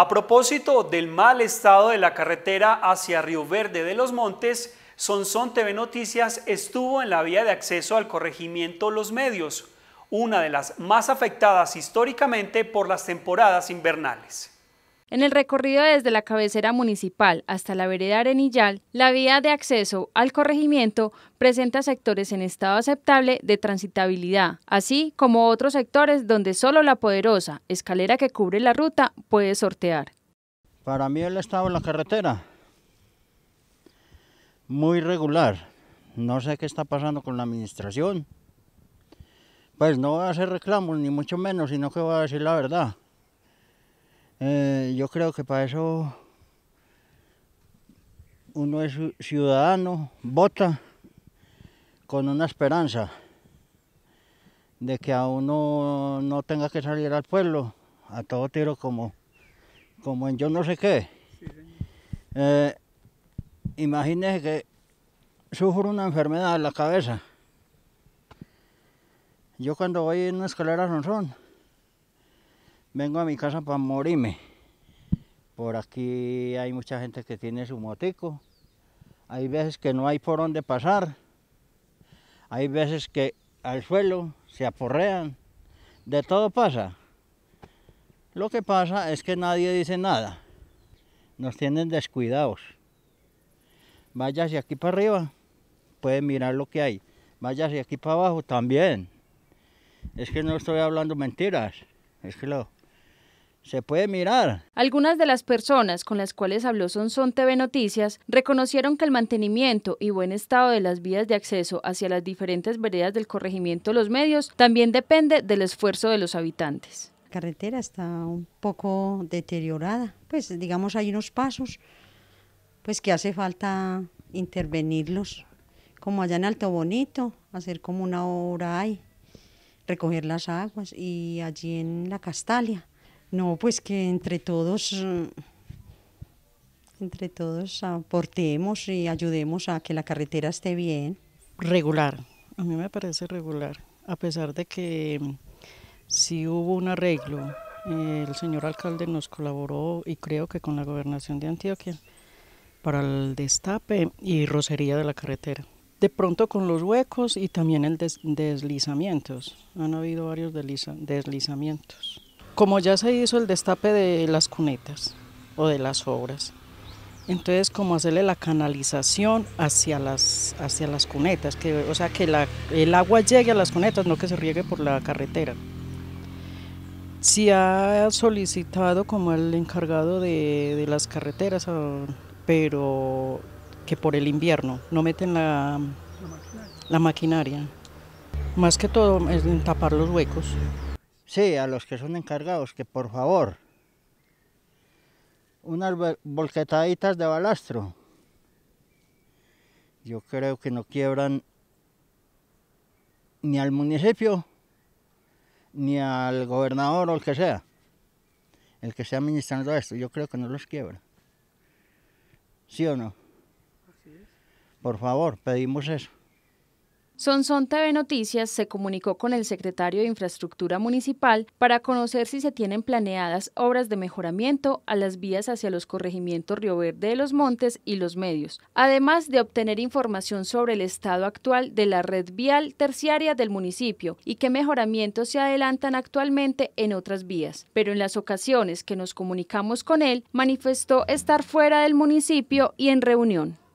A propósito del mal estado de la carretera hacia Río Verde de los Montes, Sonsón TV Noticias estuvo en la vía de acceso al corregimiento Los Medios, una de las más afectadas históricamente por las temporadas invernales. En el recorrido desde la cabecera municipal hasta la vereda Arenillal, la vía de acceso al corregimiento presenta sectores en estado aceptable de transitabilidad, así como otros sectores donde solo la poderosa escalera que cubre la ruta puede sortear. Para mí el estado en la carretera, muy regular. No sé qué está pasando con la administración. Pues no voy a hacer reclamos, ni mucho menos, sino que voy a decir la verdad. Eh, yo creo que para eso uno es ciudadano, vota con una esperanza de que a uno no tenga que salir al pueblo a todo tiro como, como en yo no sé qué. Eh, imagínese que sufro una enfermedad en la cabeza. Yo cuando voy en una escalera son son, vengo a mi casa para morirme. Por aquí hay mucha gente que tiene su motico. Hay veces que no hay por dónde pasar. Hay veces que al suelo se aporrean. De todo pasa. Lo que pasa es que nadie dice nada. Nos tienen descuidados. hacia aquí para arriba, pueden mirar lo que hay. hacia aquí para abajo también. Es que no estoy hablando mentiras. Es que lo, se puede mirar. Algunas de las personas con las cuales habló Sonson TV Noticias reconocieron que el mantenimiento y buen estado de las vías de acceso hacia las diferentes veredas del corregimiento de Los Medios también depende del esfuerzo de los habitantes. La carretera está un poco deteriorada, pues digamos hay unos pasos pues que hace falta intervenirlos, como allá en Alto Bonito, hacer como una obra ahí, recoger las aguas y allí en la Castalia no, pues que entre todos, eh, entre todos aportemos y ayudemos a que la carretera esté bien. Regular, a mí me parece regular, a pesar de que mm, sí hubo un arreglo, eh, el señor alcalde nos colaboró y creo que con la gobernación de Antioquia para el destape y rocería de la carretera. De pronto con los huecos y también el deslizamientos. Han habido varios deslizamientos como ya se hizo el destape de las cunetas o de las obras, entonces como hacerle la canalización hacia las, hacia las cunetas, que, o sea que el agua llegue a las cunetas, no que se riegue por la carretera. Si ha solicitado como el encargado de, las carreteras, ah, pero que por el invierno no meten la, la maquinaria. Más que todo es tapar los huecos. Sí, a los que son encargados, que por favor, unas volquetaditas de balastro. Yo creo que no quiebran ni al municipio, ni al gobernador o el que sea, el que sea administrando esto. Yo creo que no los quiebra. ¿Sí o no? Por favor, pedimos eso. Sonson TV Noticias se comunicó con el secretario de Infraestructura Municipal para conocer si se tienen planeadas obras de mejoramiento a las vías hacia los corregimientos Río Verde de los Montes y los Medios, además de obtener información sobre el estado actual de la red vial terciaria del municipio y qué mejoramientos se adelantan actualmente en otras vías. Pero en las ocasiones que nos comunicamos con él, manifestó estar fuera del municipio y en reunión.